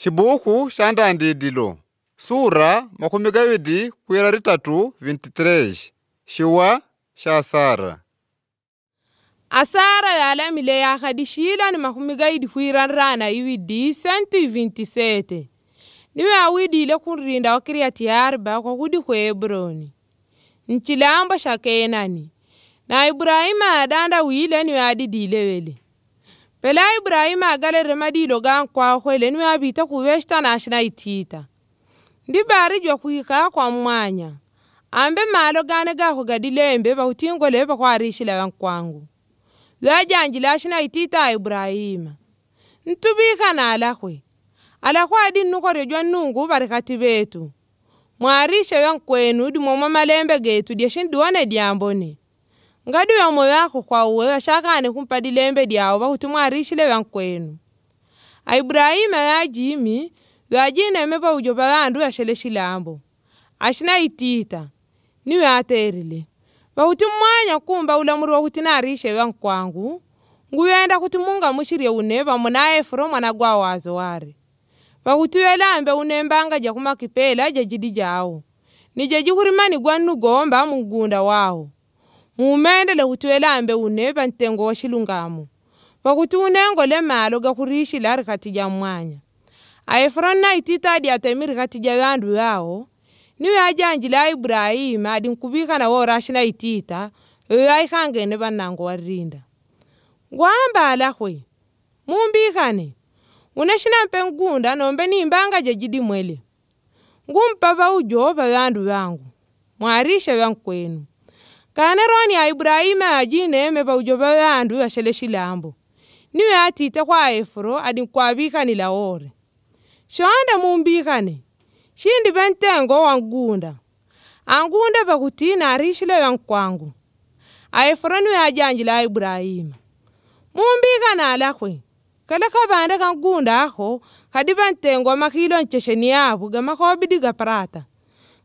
Shibuku xa Ndandidilo sura makumi gavidi kwira ritatu 23 xiwa xa asara asara yalamile yahadi xiyilani makumi gaidi khwirana rana iwidi sentu ivintisete niwe awidile khunrinda wa kiryati kwa kudi khu ebroni ncilambo xa kenani na ibrahima adanda wile niwe adidile wele pela ibrahima agale remadiilo gankwahwele niwe abiita na ashina itita ndi bari jwa kuhikaa kwa mmwanya ambe maalo gane gaho gadilembe bahutingole bakhwarishila vankwangu lwajanjila itita itiita ibrahima na alahwe alahwe adi nnukhoryo jwa nnungu barikhati betu mwaarishe venkwenu dimwomwa malembe getu lyexinduwane lyambone ngadi ya moyo wako kwauwe washakane kumpa dilembe dyawo vakutumwarishile vankwenu aibrahima yajimi vyajineme paujopa vandu yashele shilambo ashina itita niwe aterile vakuti mmwanya kumba ulamuri wakuti narishe vankwangu nguyenda kuti munga mushirye une vamo na efuro mwana gwa wazo ware vakuti welambe unembanga jakumakipela jajidi jawo nijeji hurimani gomba mugunda wawo muumeendele kutwelaambe uneepa ntengo wa xilungamo pakuti unengo le maalo kakuriixila rikhati ja mwaanya aefroni na ititaadi ja vandu yawo niwe ajanjile a iburahimu ali nkuvikhana woraxina itita oyo aihangene vanango wa rinda ngwaamba alahwe mumbikhane unaxina mpenkunda nombe niimbanga ja jidimwele ngumpapa ujoova vandu vangu mwaarixa vyankwenu kaana rooni ya ibrahima ajine me baujoba yaandu yashele shilambo niwe atite kwa efuro adi kwaabikani lawoore shoonda mumbikane shindi bentengo wangunda angunda bakuti naarishile yankwangu aefuro niwe ajanjila ibrahima mumbikane alakwe kala kabanda kangunda ako kadi bantengo makilo nchesheni yaabo ga gaparata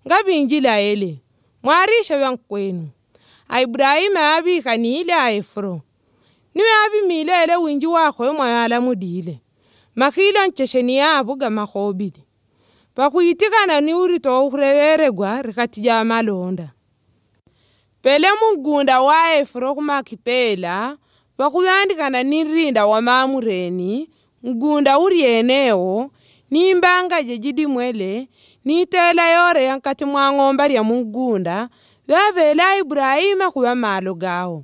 ngabinjila ele mwaarisha yankwenu a ibrahima yaabikhaniile a efuro niwe abimileele winji waakhowe mwayaala mudiile makhiloncheshe niye avuga ni pakhwitikhana niuri toohureveerekwa rikhatiya malonda pele mugunda wa efuro khumakipela ni rinda wa maamureni ngunda uri eneewo nimbanga jejidimwele niitela yoore yankati mwa ng'omba lya mugunda veavela ibrahima khuva malo gawo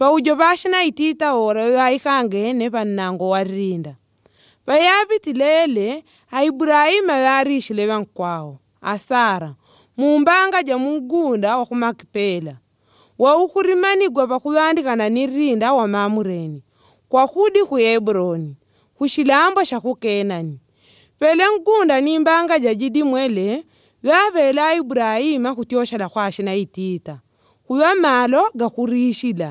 vaujo bashina itita ora vaikhangeene vannango warrinda vayavitilele a ibrahima vaarishile vankwawo asara mumbanga ja mugunda wa khumakipela waukhurimanigwa ni rinda wa mamureni kwakhudi khu hebroni khuxilambo xa khukenani pele nkunda mbanga ja jidimwele vavela ibrahima khutyoshela khwashina itiita khuyo maalo gakhurishila